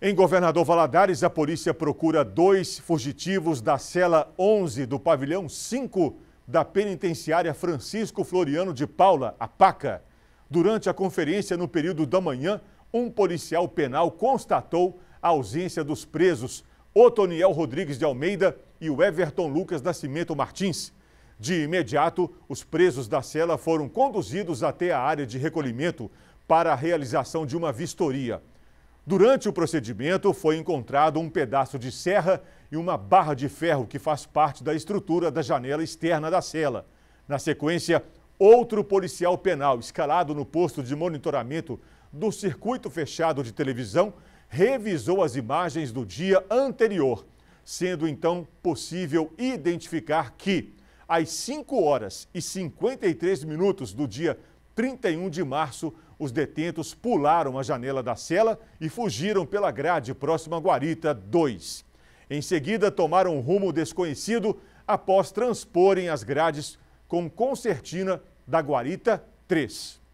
Em Governador Valadares, a polícia procura dois fugitivos da cela 11 do pavilhão 5 da penitenciária Francisco Floriano de Paula, a PACA. Durante a conferência no período da manhã, um policial penal constatou a ausência dos presos Otoniel Rodrigues de Almeida e o Everton Lucas Nascimento Martins. De imediato, os presos da cela foram conduzidos até a área de recolhimento para a realização de uma vistoria. Durante o procedimento, foi encontrado um pedaço de serra e uma barra de ferro que faz parte da estrutura da janela externa da cela. Na sequência, outro policial penal escalado no posto de monitoramento do circuito fechado de televisão revisou as imagens do dia anterior, sendo então possível identificar que, às 5 horas e 53 minutos do dia 31 de março, os detentos pularam a janela da cela e fugiram pela grade próxima à guarita 2. Em seguida, tomaram um rumo desconhecido após transporem as grades com concertina da guarita 3.